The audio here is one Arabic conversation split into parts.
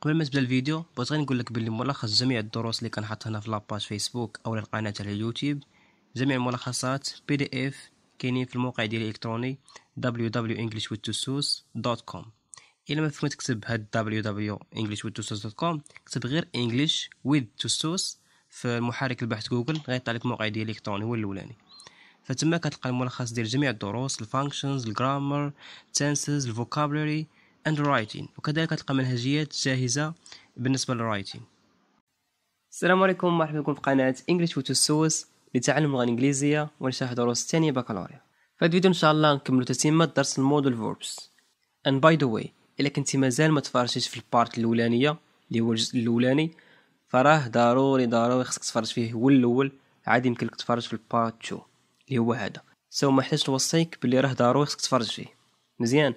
قبل ما تبدا الفيديو بغيت غير نقول لك باللي ملخص جميع الدروس اللي كنحط هنا في لاباج فيسبوك او القناه على اليوتيوب جميع الملخصات بي دي اف كاينين في الموقع ديالي الالكتروني www.englishwithtusus.com الا ما فهمت تكتب هاد www.englishwithtusus.com كتب غير english with tusus في محرك البحث جوجل غيطلع لك الموقع ديالي الالكتروني هو الاولاني فتما كتلقى الملخص ديال جميع الدروس الفانكشنز الجرامر تنسز الفوكابلري and writing وكذلك تلقى منهجيات جاهزة بالنسبة للرايتين السلام عليكم ومرحبا بكم في قناة English with Source لتعلم اللغة الإنجليزية ونشرح دروس ثانية بكالوريا في هذا الفيديو إن شاء الله نكمل تتمة درس المودل فوربس and by the way إلا كنتي مازال ما تفرجتيش في البارت الأولانية اللي هو الجزء الأولاني فراه ضروري ضروري خصك تفرج فيه هو الأول عاد يمكنك تفرج في البارت 2 اللي هو هذا سو so ما نوصيك بلي راه ضروري خصك تفرج فيه مزيان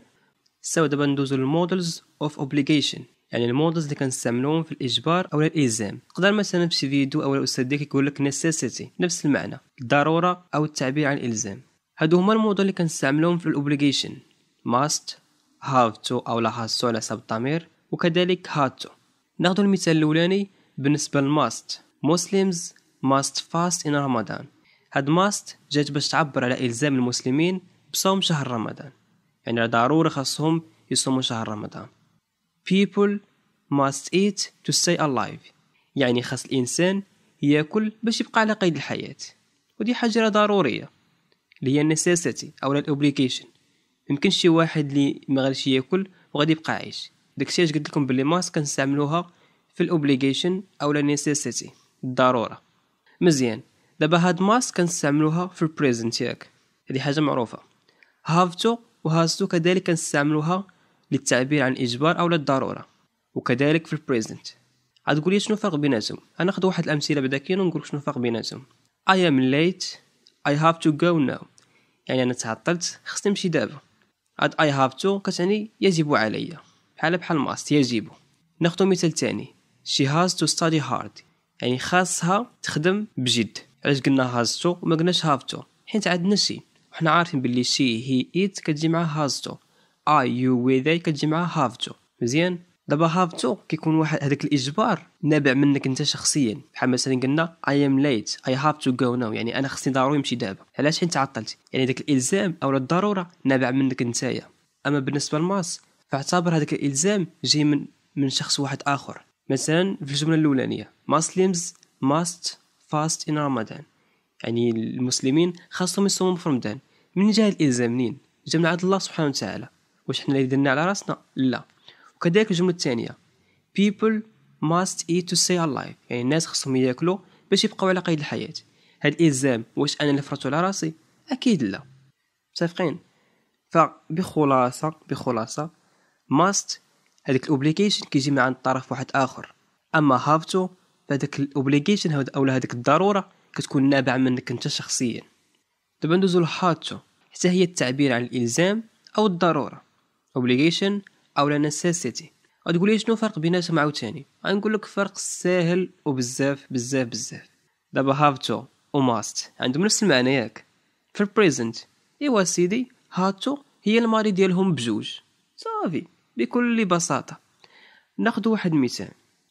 دابا ندوزو للمودلز اوف اوبليجيشن يعني المودلز اللي كنستعملوهم في الاجبار او الالزام تقدر مثلا في شي فيديو او الاستاذ ديالك يقول لك نيسيسيتي نفس المعنى الضروره او التعبير عن الالزام هادو هما المودل اللي كنستعملوهم في الاوبليجيشن ماست هاف تو او لا هاسو على حسب الضمير وكذلك هاد تو ناخذ المثال الاولاني بالنسبه للماست مسلمز ماست فاست ان رمضان هاد ماست جات باش تعبر على الزام المسلمين بصوم شهر رمضان يعني ضروري خاصهم يصوموا شهر رمضان people must eat to stay alive يعني خاص الإنسان يأكل باش يبقى على قيد الحياة ودي حاجة ضرورية اللي هي necessity أو الأوبليكيشن يمكن شي واحد اللي ما غاديش ياكل وغادي يبقى عايش داكشي علاش قلت لكم باللي ماسك كنستعملوها في الاوبليكيشن او لا الضروره مزيان دابا هاد ماسك كنستعملوها في البريزنت ياك هادي حاجه معروفه have to وهازتو تو كذلك كنستعملوها للتعبير عن الإجبار أو للضرورة وكذلك في البريزنت غتقولي شنو الفرق بيناتهم انا ناخذ واحد الأمثلة بعدا كاين ونقول شنو الفرق بيناتهم I am late I have to go now يعني أنا تعطلت خصني نمشي دابا هاد I have to كتعني يجب عليا بحال بحال ماست يجب ناخذ مثال تاني شي هاز تو ستادي هارد يعني خاصها تخدم بجد علاش قلنا هاز تو وما قلناش هاف تو حيت عندنا شي وحنا عارفين باللي شي هي ايت كتجي مع هازتو اي يو وي ذي كتجي مع هافتو مزيان دابا هافتو كيكون واحد هذاك الاجبار نابع منك انت شخصيا بحال مثلا قلنا اي ام ليت اي هاف تو جو ناو يعني انا خصني ضروري نمشي دابا علاش حين تعطلتي يعني داك الالزام او الضروره نابع منك نتايا اما بالنسبه للماس فاعتبر هذاك الالزام جاي من من شخص واحد اخر مثلا في الجمله الاولانيه ماسليمز ماست فاست ان رمضان يعني المسلمين خاصهم يصوموا في رمضان من جهة الالزام منين جا من عند الله سبحانه وتعالى واش حنا اللي درنا على راسنا لا وكذلك الجمله الثانيه people must eat to stay alive يعني الناس خصهم ياكلوا باش يبقاو على قيد الحياه هاد الالزام واش انا اللي فرضته على راسي اكيد لا متفقين فبخلاصه بخلاصه must هذيك الاوبليكيشن كيجي من عند طرف واحد اخر اما هافتو فهذاك الاوبليكيشن او هذيك الضروره كتكون نابعة منك انت شخصيا دابا ندوزو لحاتو حتى هي التعبير عن الالزام او الضروره obligation او لا necessity غتقول لي شنو الفرق بيناتهم عاوتاني غنقول لك فرق ساهل وبزاف بزاف بزاف دابا have to و must عندهم نفس المعنى ياك في البريزنت ايوا سيدي هاتو هي الماضي ديالهم بجوج صافي بكل بساطه ناخذ واحد مثال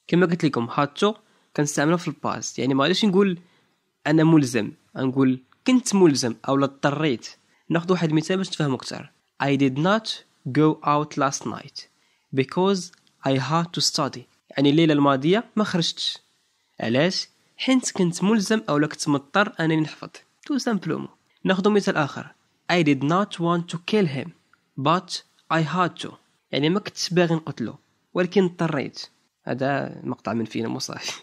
كما قلت لكم هاتو كنستعملو في الباست يعني ما نقول انا ملزم نقول كنت ملزم او اضطريت ناخذ واحد المثال باش تفهموا اكثر I did not go out last night because I had to study يعني الليله الماضيه ما خرجتش علاش حيت كنت ملزم او كنت مضطر انني نحفظ تو سامبلومو ناخذ مثال اخر I did not want to kill him but I had to يعني ما كنتش باغي نقتلو ولكن اضطريت هذا مقطع من فيلم وصافي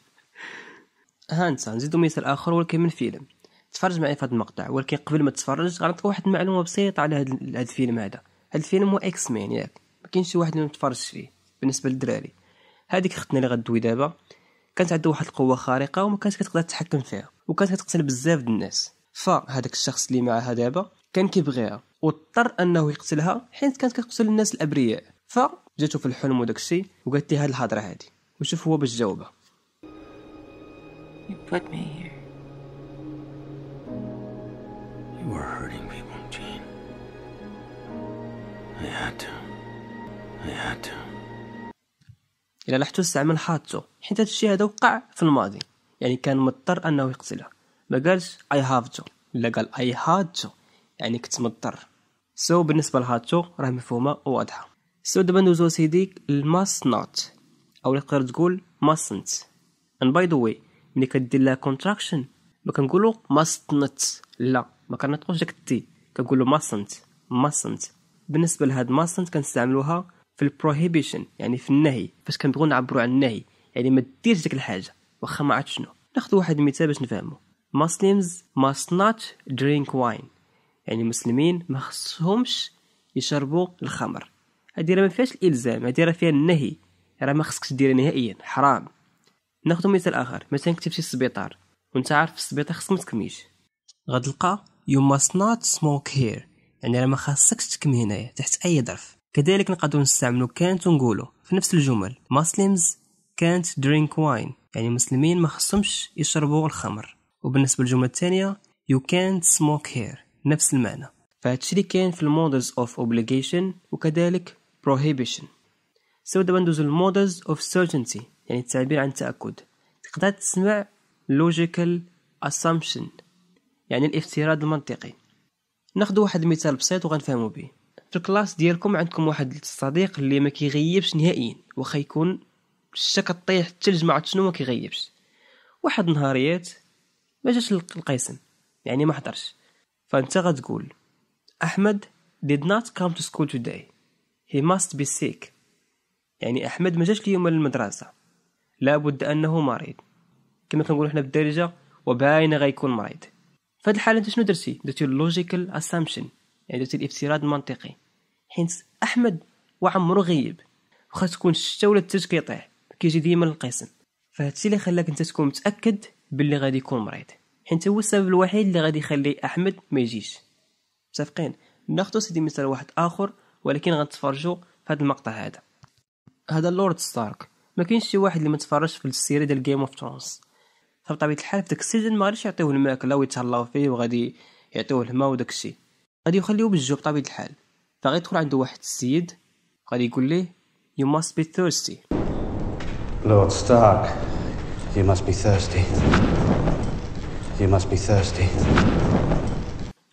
هانسا نزيدو مثال اخر ولكن من فيلم تفرج معايا في هذا المقطع ولكن قبل ما تتفرج غنعطيك واحد المعلومه بسيطه على هذا الفيلم هذا هذا الفيلم هو اكس مان ياك ما كاينش شي واحد اللي متفرج فيه بالنسبه للدراري هذيك اختنا اللي غدوي دابا كانت عندها واحد القوه خارقه وما كانتش كتقدر تتحكم فيها وكانت كتقتل بزاف د الناس فهذاك الشخص اللي معها دابا كان كيبغيها واضطر انه يقتلها حيت كانت كتقتل الناس الابرياء فجاتو في الحلم وداك الشيء وقالت لي هاد الهضره هادي وشوف هو باش جاوبها put me here. You were hurting people, Jean. I had to. I had to. إلا لاحظتوا استعمل حاطو حيت هادشي هذا وقع في الماضي يعني كان مضطر انه يقتلها ما قالش اي هاف تو لا قال اي هاد تو يعني كنت مضطر سو so, بالنسبه لهاتو راه مفهومه وواضحه سو so, دابا ندوزو سيدي الماس نوت او اللي تقدر تقول ماسنت ان باي ذا واي ملي كدير لها كونتراكشن ما كنقولوا ماستنت نت لا ما كنطقوش داك التي كنقولوا ماستنت ماستنت بالنسبه لهاد ماستنت كنستعملوها في البروهيبيشن يعني في النهي فاش كنبغيو نعبروا على النهي يعني ما ديرش ديك الحاجه واخا ما عرفت شنو ناخذ واحد المثال باش نفهمه Muslims must not drink wine يعني المسلمين ما خصهمش يشربوا الخمر هذه راه ما فيهاش الالزام هذه راه فيها النهي راه ما خصكش ديرها نهائيا حرام ناخذ مثال اخر مثلا كتبتي في السبيطار وانت عارف في السبيطار خصك ما تكميش غتلقى يو ماست نوت سموك هير يعني راه ما خاصكش تكمي هنايا تحت اي ظرف كذلك نقدروا نستعملو كانت ونقولو في نفس الجمل مسلمز كانت درينك واين يعني المسلمين ما خصهمش يشربوا الخمر وبالنسبه للجمله الثانيه يو كانت سموك هير نفس المعنى فهادشي اللي كاين في المودلز اوف اوبليجيشن وكذلك prohibition سو دابا ندوزو المودلز اوف certainty يعني التعبير عن تأكد تقدر تسمع logical assumption يعني الافتراض المنطقي ناخذ واحد مثال بسيط وغنفهمو به في الكلاس ديالكم عندكم واحد الصديق اللي ما كيغيبش نهائيا واخا يكون الشك طيح الثلج ما شنو ما كيغيبش واحد النهاريات ما جاش القيسم يعني ما حضرش فانت غتقول احمد did not come to school today he must be sick يعني احمد ما جاش اليوم للمدرسه لابد انه مريض كما كنقولوا حنا بالدارجه وباينه غيكون مريض في هذه الحاله انت شنو درتي درتي اللوجيكال اسامبشن يعني درتي الافتراض المنطقي حيت احمد وعمرو غيب وخا تكون الشتا ولا الثلج كيطيح كيجي ديما للقسم فهادشي اللي خلاك انت تكون متاكد باللي غادي يكون مريض حيت هو السبب الوحيد اللي غادي يخلي احمد ما يجيش متفقين ناخذ سيدي مثال واحد اخر ولكن غنتفرجوا في هذا المقطع هذا هذا لورد ستارك ما كاينش شي واحد اللي ما تفرجش في السيري ديال جيم اوف ثرونز فبطبيعه الحال في داك السيزون ما غاديش يعطيوه الماكله ويتهلاو فيه وغادي يعطيوه الماء وداك الشيء غادي يخليوه بالجو بطبيعه الحال فغيدخل عنده واحد السيد غادي يقول ليه يو ماست بي ثيرستي لورد ستارك يو ماست بي ثيرستي يو ماست بي ثيرستي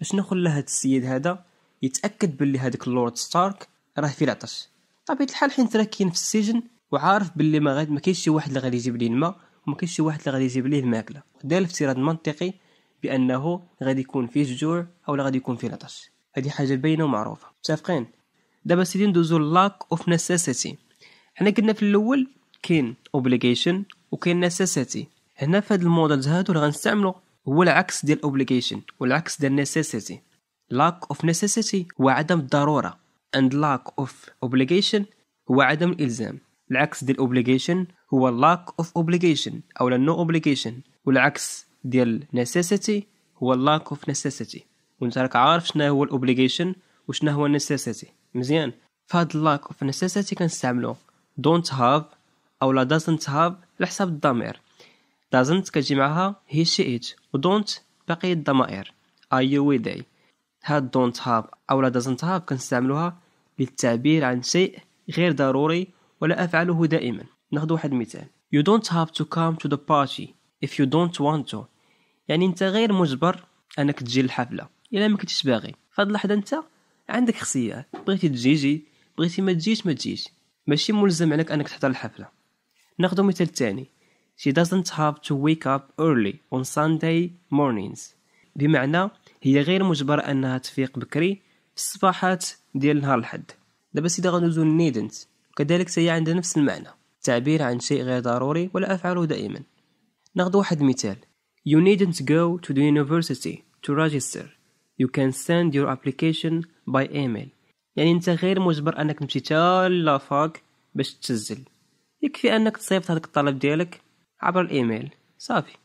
باش نخلى هاد السيد هذا يتاكد باللي هذاك اللورد ستارك راه في العطش طبيعه الحال حين راه كاين في السجن وعارف باللي ما غاد ما كاينش شي واحد اللي غادي يجيب ليه الماء وما كاينش شي واحد اللي غادي يجيب ليه الماكله دار الافتراض المنطقي بانه غادي يكون فيه جوع او غادي يكون فيه عطش هذه حاجه باينه ومعروفه متفقين دابا سيدي ندوزو لاك اوف نساسيتي حنا قلنا في الاول كاين اوبليغيشن وكاين نساسيتي هنا في هاد المودلز هادو اللي غنستعملو هو العكس ديال اوبليغيشن والعكس ديال نساسيتي لاك اوف نساسيتي هو عدم الضروره اند لاك اوف اوبليغيشن هو عدم الالزام العكس ديال obligation هو lack of obligation او no obligation والعكس ديال necessity هو lack of necessity وانت راك عارف شنو هو الاوبليغيشن وشنو هو necessity مزيان فهاد lack of necessity كنستعملو don't have او لا doesn't have على حساب الضمير doesn't كتجي معها هي شي it و don't باقي الضمائر are you with they هاد don't have او لا doesn't have كنستعملوها للتعبير عن شيء غير ضروري ولا أفعله دائما ناخذ واحد مثال You don't have to come to the party if you don't want to يعني أنت غير مجبر أنك تجي للحفلة إلا ما كنتش باغي فهاد اللحظة أنت عندك خصية بغيتي تجي جي بغيتي ما تجيش ما تجيش ماشي ملزم عليك أنك تحضر الحفلة ناخذ مثال ثاني She doesn't have to wake up early on Sunday mornings بمعنى هي غير مجبرة أنها تفيق بكري في الصباحات ديال نهار الحد دابا سيدي غندوزو نيدنت كذلك سي عند نفس المعنى تعبير عن شيء غير ضروري ولا أفعله دائما ناخذ واحد مثال You needn't go to the university to register You can send your application by email يعني انت غير مجبر انك تمشي حتى لافاك باش تسجل يكفي انك تصيفط هذاك الطلب ديالك عبر الايميل صافي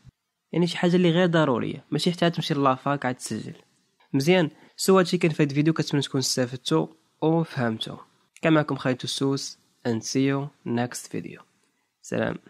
يعني شي حاجه اللي غير ضروريه ماشي حتى تمشي لافاك عاد تسجل مزيان سو هادشي كان في هاد الفيديو كنتمنى تكون استفدتو وفهمتو كان معكم خالد السوس and see you next video. Salam.